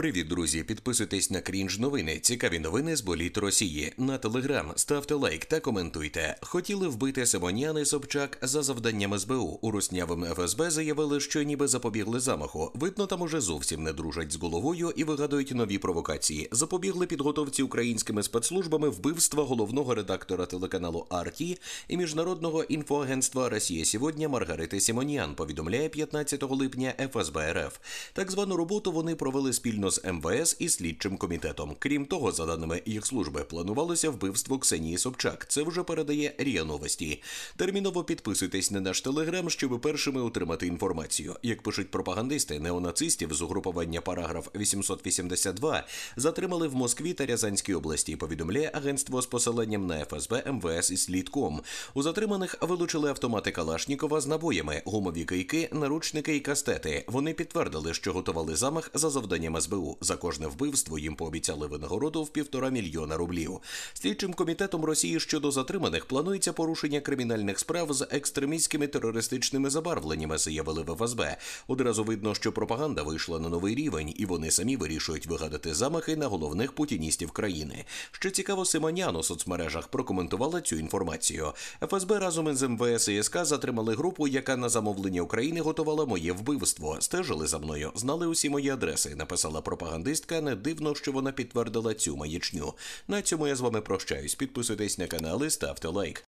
Привіт, друзі! Підписуйтесь на крінж новини. Цікаві новини з боліт Росії на телеграм. Ставте лайк та коментуйте. Хотіли вбити Симоняни Собчак за завданням СБУ. У руснявим ФСБ заявили, що ніби запобігли замаху. Видно, там уже зовсім не дружать з головою і вигадують нові провокації. Запобігли підготовці українськими спецслужбами вбивства головного редактора телеканалу Арті і міжнародного інфоагентства Росія сьогодні Маргарити Сімоніян. Повідомляє 15 липня ФСБ РФ. Так звану роботу вони провели спільно з МВС і слідчим комітетом. Крім того, за даними їх служби, планувалося вбивство Ксенії Собчак. Це вже передає Рія Новості. Терміново підписуйтесь на наш телеграм, щоб першими отримати інформацію. Як пишуть пропагандисти, неонацистів з угрупування параграф 882 затримали в Москві та Рязанській області. Повідомляє агентство з посиланням на ФСБ МВС і слідком. У затриманих вилучили автомати Калашнікова з набоями, гумові кийки, наручники і кастети. Вони підтвердили, що готували замах за завданнями з. СБУ. За кожне вбивство їм пообіцяли винагороду в півтора мільйона рублів. Слідчим комітетом Росії щодо затриманих планується порушення кримінальних справ з екстремістськими терористичними забарвленнями. Заявили в ФСБ. Одразу видно, що пропаганда вийшла на новий рівень, і вони самі вирішують вигадати замахи на головних путіністів країни. Що цікаво, Симонян у соцмережах прокоментувала цю інформацію. ФСБ разом із МВС і СК затримали групу, яка на замовлення України готувала моє вбивство. Стежили за мною, знали усі мої адреси. Написала сказала пропагандистка. Не дивно, що вона підтвердила цю маячню. На цьому я з вами прощаюсь. Підписуйтесь на канал і ставте лайк.